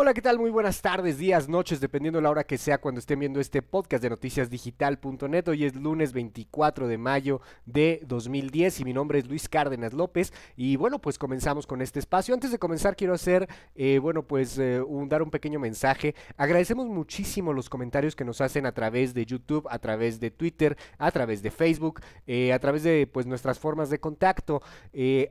Hola, ¿qué tal? Muy buenas tardes, días, noches, dependiendo la hora que sea cuando estén viendo este podcast de noticiasdigital.net. Hoy es lunes 24 de mayo de 2010 y mi nombre es Luis Cárdenas López. Y bueno, pues comenzamos con este espacio. Antes de comenzar, quiero hacer, eh, bueno, pues eh, dar un pequeño mensaje. Agradecemos muchísimo los comentarios que nos hacen a través de YouTube, a través de Twitter, a través de Facebook, eh, a través de pues nuestras formas de contacto.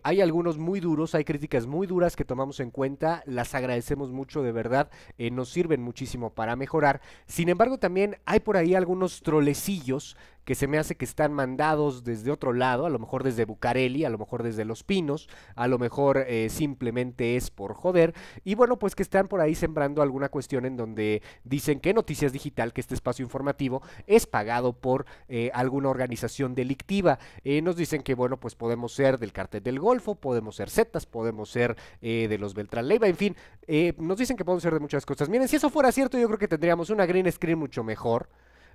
hay algunos muy duros, hay críticas muy duras que tomamos en cuenta. Las agradecemos mucho de verdad eh, nos sirven muchísimo para mejorar. Sin embargo, también hay por ahí algunos trolecillos que se me hace que están mandados desde otro lado, a lo mejor desde Bucareli, a lo mejor desde Los Pinos, a lo mejor eh, simplemente es por joder, y bueno, pues que están por ahí sembrando alguna cuestión en donde dicen que Noticias Digital, que este espacio informativo, es pagado por eh, alguna organización delictiva. Eh, nos dicen que, bueno, pues podemos ser del Cartel del Golfo, podemos ser Zetas, podemos ser de los Beltrán Leiva, en fin, nos dicen que podemos ser de muchas cosas. Miren, si eso fuera cierto, yo creo que tendríamos una green screen mucho mejor.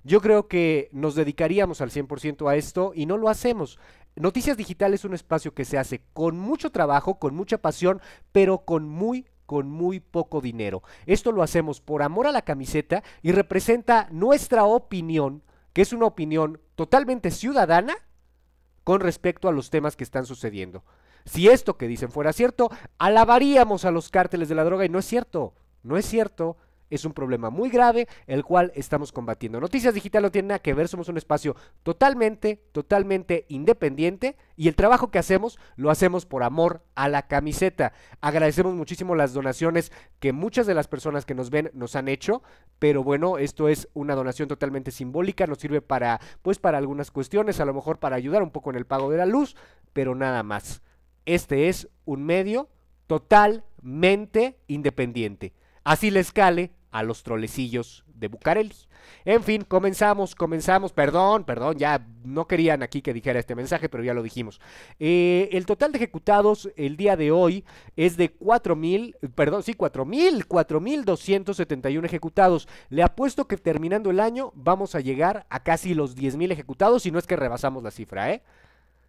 Yo creo que nos dedicaríamos al 100% a esto y no lo hacemos. Noticias Digital es un espacio que se hace con mucho trabajo, con mucha pasión, pero con muy con muy poco dinero. Esto lo hacemos por amor a la camiseta y representa nuestra opinión, que es una opinión totalmente ciudadana con respecto a los temas que están sucediendo. Si esto que dicen fuera cierto, alabaríamos a los cárteles de la droga y no es cierto, no es cierto es un problema muy grave el cual estamos combatiendo. Noticias Digital no tiene nada que ver, somos un espacio totalmente, totalmente independiente y el trabajo que hacemos lo hacemos por amor a la camiseta. Agradecemos muchísimo las donaciones que muchas de las personas que nos ven nos han hecho, pero bueno, esto es una donación totalmente simbólica, nos sirve para pues para algunas cuestiones, a lo mejor para ayudar un poco en el pago de la luz, pero nada más. Este es un medio totalmente independiente. Así le escale a los trolecillos de Bucareli. En fin, comenzamos, comenzamos, perdón, perdón, ya no querían aquí que dijera este mensaje, pero ya lo dijimos. Eh, el total de ejecutados el día de hoy es de 4.000, perdón, sí, 4.000, 4.271 ejecutados. Le apuesto que terminando el año vamos a llegar a casi los 10.000 ejecutados, si no es que rebasamos la cifra, ¿eh?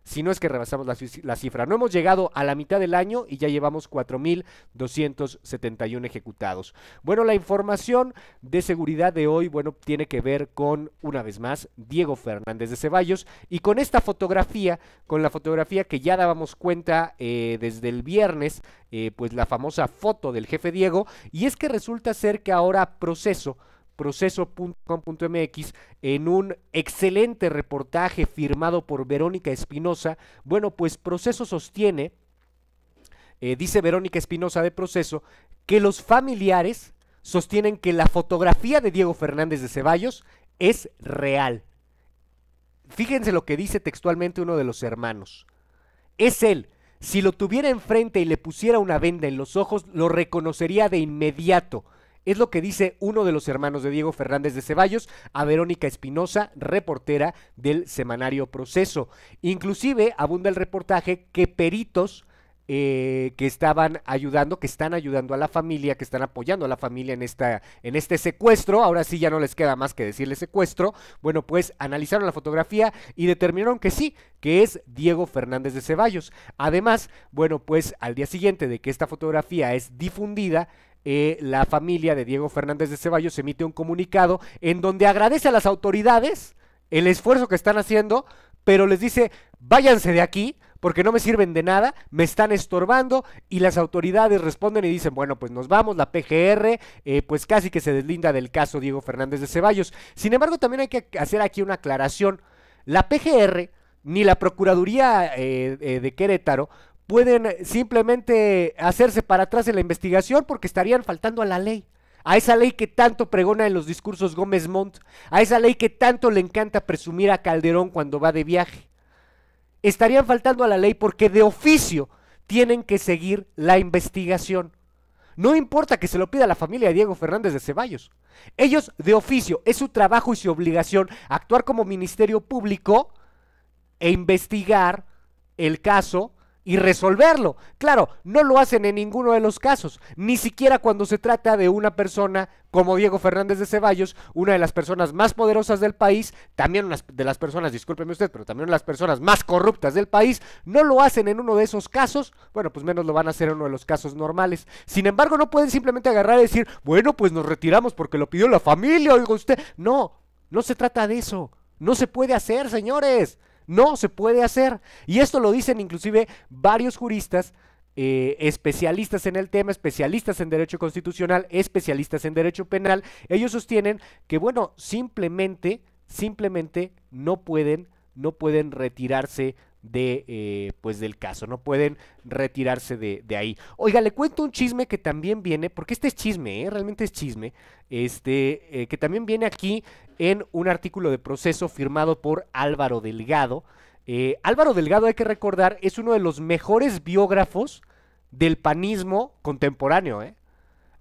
si no es que rebasamos la, cifra. No hemos llegado a la mitad del año y ya llevamos 4.271 ejecutados. Bueno, la información de seguridad de hoy, bueno, tiene que ver con, una vez más, Diego Fernández de Ceballos y con esta fotografía, con la fotografía que ya dábamos cuenta eh, desde el viernes, eh, pues la famosa foto del jefe Diego, y es que resulta ser que ahora proceso, proceso.com.mx en un excelente reportaje firmado por Verónica Espinosa. Bueno, pues Proceso sostiene, eh, dice Verónica Espinosa de Proceso, que los familiares sostienen que la fotografía de Diego Fernández de Ceballos es real. Fíjense lo que dice textualmente uno de los hermanos. Es él. Si lo tuviera enfrente y le pusiera una venda en los ojos, lo reconocería de inmediato es lo que dice uno de los hermanos de Diego Fernández de Ceballos a Verónica Espinosa, reportera del semanario Proceso. Inclusive abunda el reportaje que peritos eh, que estaban ayudando, que están ayudando a la familia, que están apoyando a la familia en, esta, en este secuestro. Ahora sí ya no les queda más que decirle secuestro. Bueno, pues analizaron la fotografía y determinaron que sí, que es Diego Fernández de Ceballos. Además, bueno, pues al día siguiente de que esta fotografía es difundida, eh, la familia de Diego Fernández de Ceballos emite un comunicado en donde agradece a las autoridades el esfuerzo que están haciendo, pero les dice, váyanse de aquí porque no me sirven de nada, me están estorbando y las autoridades responden y dicen, bueno, pues nos vamos, la PGR, eh, pues casi que se deslinda del caso Diego Fernández de Ceballos. Sin embargo, también hay que hacer aquí una aclaración. La PGR ni la Procuraduría eh, eh, de Querétaro pueden simplemente hacerse para atrás en la investigación porque estarían faltando a la ley a esa ley que tanto pregona en los discursos Gómez Montt, a esa ley que tanto le encanta presumir a Calderón cuando va de viaje estarían faltando a la ley porque de oficio tienen que seguir la investigación. No importa que se lo pida la familia de Diego Fernández de Ceballos. Ellos de oficio, es su trabajo y su obligación actuar como Ministerio Público e investigar el caso y resolverlo. Claro, no lo hacen en ninguno de los casos, ni siquiera cuando se trata de una persona como Diego Fernández de Ceballos, una de las personas más poderosas del país, también una de las personas, discúlpeme usted, pero también de las personas más corruptas del país, no lo hacen en uno de esos casos, bueno, pues menos lo van a hacer en uno de los casos normales. Sin embargo, no pueden simplemente agarrar y decir, bueno, pues nos retiramos porque lo pidió la familia, oiga usted. No, no se trata de eso. No se puede hacer, señores. No se puede hacer. Y esto lo dicen inclusive varios juristas eh, especialistas en el tema, especialistas en derecho constitucional, especialistas en derecho penal, ellos sostienen que, bueno, simplemente, simplemente no pueden, no pueden retirarse de, eh, pues del caso, no pueden retirarse de, ahí. Oiga, le cuento un chisme que también viene, porque este es chisme, ¿eh? realmente es chisme, este, eh, que también viene aquí en un artículo de proceso firmado por Álvaro Delgado. Álvaro Delgado, hay que recordar, es uno de los mejores biógrafos del panismo contemporáneo,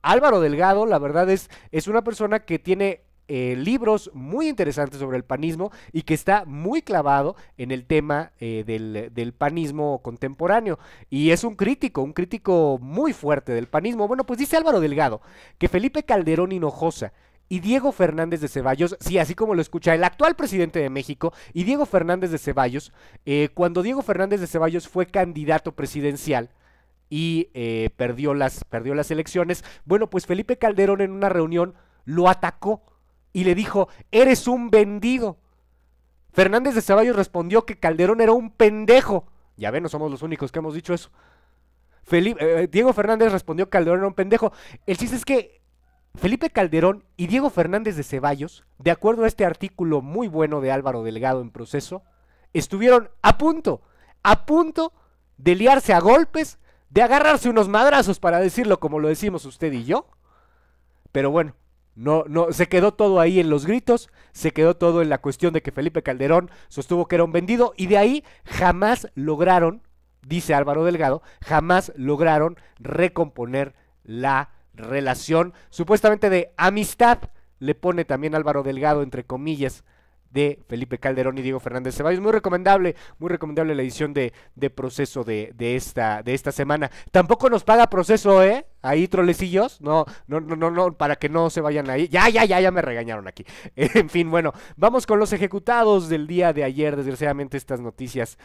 Álvaro Delgado, la verdad es, es una persona que tiene eh, libros muy interesantes sobre el panismo y que está muy clavado en el tema eh, del, panismo contemporáneo. Y es un crítico, un crítico muy fuerte del panismo. Bueno, pues dice Álvaro Delgado que Felipe Calderón Hinojosa y Diego Fernández de Ceballos, sí, así como lo escucha el actual presidente de México y Diego Fernández de Ceballos, eh, cuando Diego Fernández de Ceballos fue candidato presidencial, y perdió, las, perdió las elecciones. Bueno, pues Felipe Calderón en una reunión lo atacó y le dijo, eres un vendido. Fernández de Ceballos respondió que Calderón era un pendejo. Ya ven, no somos los únicos que hemos dicho eso. Felipe, eh, eh, Diego Fernández respondió que Calderón era un pendejo. El chiste es que Felipe Calderón y Diego Fernández de Ceballos, de acuerdo a este artículo muy bueno de Álvaro Delgado en proceso, estuvieron a punto, a punto de liarse a golpes, de agarrarse unos madrazos, para decirlo como lo decimos usted y yo. Pero bueno, no, no, se quedó todo ahí en los gritos, se quedó todo en la cuestión de que Felipe Calderón sostuvo que era un vendido y de ahí jamás lograron, dice Álvaro Delgado, jamás lograron recomponer la relación supuestamente de amistad, le pone también Álvaro Delgado entre comillas de Felipe Calderón y Diego Fernández Ceballos. Muy recomendable, muy recomendable la edición de, de proceso de, de, esta, de esta semana. Tampoco nos paga proceso, ¿eh? Ahí trolecillos, no, no, no, no, no, para que no se vayan ahí. Ya, ya, ya, ya me regañaron aquí. En fin, bueno, vamos con los ejecutados del día de ayer. Desgraciadamente estas noticias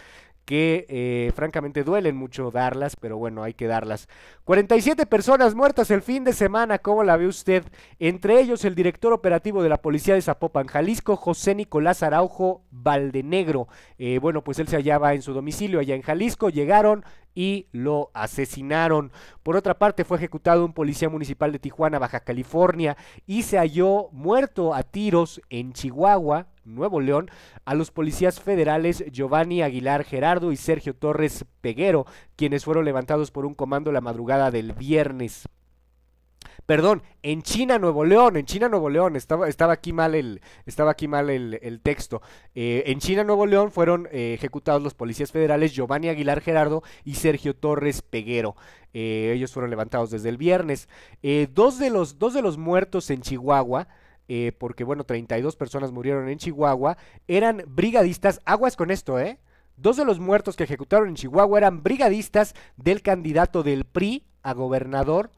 que eh, francamente duelen mucho darlas, pero bueno, hay que darlas. 47 personas muertas el fin de semana, ¿cómo la ve usted? Entre ellos el director operativo de la policía de Zapopan, Jalisco, José Nicolás Araujo Valdenegro. Eh, bueno, pues él se hallaba en su domicilio allá en Jalisco, llegaron, y lo asesinaron. Por otra parte, fue ejecutado un policía municipal de Tijuana, Baja California, y se halló muerto a tiros en Chihuahua, Nuevo León, a los policías federales Giovanni Aguilar Gerardo y Sergio Torres Peguero, quienes fueron levantados por un comando la madrugada del viernes perdón, en China, Nuevo León, en China, Nuevo León, estaba, estaba aquí mal el, estaba aquí mal el, texto. Eh, en China, Nuevo León fueron eh, ejecutados los policías federales Giovanni Aguilar Gerardo y Sergio Torres Peguero. Eh, ellos fueron levantados desde el viernes. dos, de los, dos de los muertos en Chihuahua. porque bueno, 32 personas murieron en Chihuahua, eran brigadistas, aguas con esto, ¿eh? Dos de los muertos que ejecutaron en Chihuahua eran brigadistas del candidato del PRI a gobernador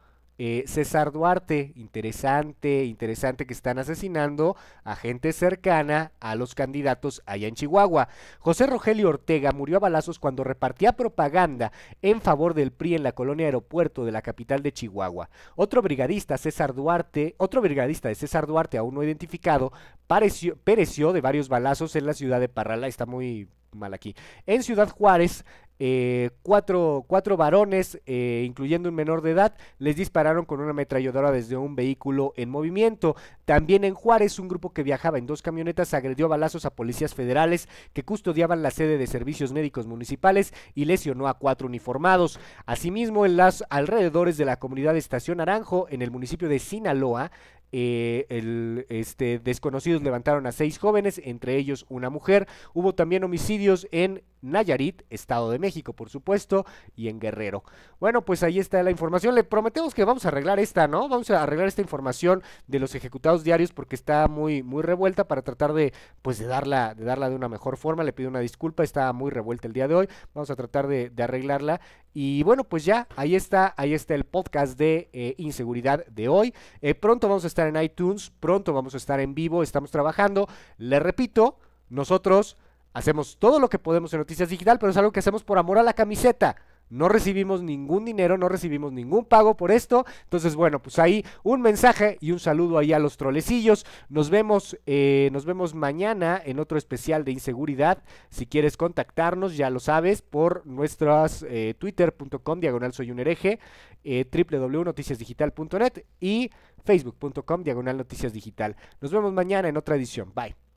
eh, César Duarte, interesante, interesante que están asesinando a gente cercana a los candidatos allá en Chihuahua. José Rogelio Ortega murió a balazos cuando repartía propaganda en favor del PRI en la colonia aeropuerto de la capital de Chihuahua. Otro brigadista, César Duarte, otro brigadista de César Duarte, aún no identificado, pareció, pereció de varios balazos en la ciudad de Parrala. Está muy mal aquí. En Ciudad Juárez, eh, cuatro, varones, eh, incluyendo un menor de edad, les dispararon con una ametralladora desde un vehículo en movimiento. También en Juárez, un grupo que viajaba en dos camionetas agredió a balazos a policías federales que custodiaban la sede de servicios médicos municipales y lesionó a cuatro uniformados. Asimismo, en las alrededores de la comunidad de Estación naranjo en el municipio de Sinaloa, eh, el, este, desconocidos levantaron a seis jóvenes, entre ellos una mujer. Hubo también homicidios en Nayarit, Estado de México, por supuesto, y en Guerrero. Bueno, pues ahí está la información. Le prometemos que vamos a arreglar esta, ¿no? Vamos a arreglar esta información de los ejecutados diarios porque está muy, muy revuelta para tratar de, pues, de darla, de darla de una mejor forma. Le pido una disculpa, está muy revuelta el día de hoy. Vamos a tratar de, arreglarla. Y bueno, pues ya, ahí está, ahí está el podcast de eh, inseguridad de hoy. Eh, pronto vamos a estar en iTunes, pronto vamos a estar en vivo, estamos trabajando. Le repito, nosotros Hacemos todo lo que podemos en Noticias Digital, pero es algo que hacemos por amor a la camiseta. No recibimos ningún dinero, no recibimos ningún pago por esto. Entonces, bueno, pues ahí un mensaje y un saludo ahí a los trolecillos. Nos vemos, eh, nos vemos mañana en otro especial de inseguridad. Si quieres contactarnos, ya lo sabes, por nuestras eh, twitter.com diagonal soy un hereje, eh, www.noticiasdigital.net y facebook.com diagonal noticias digital. Nos vemos mañana en otra edición. Bye.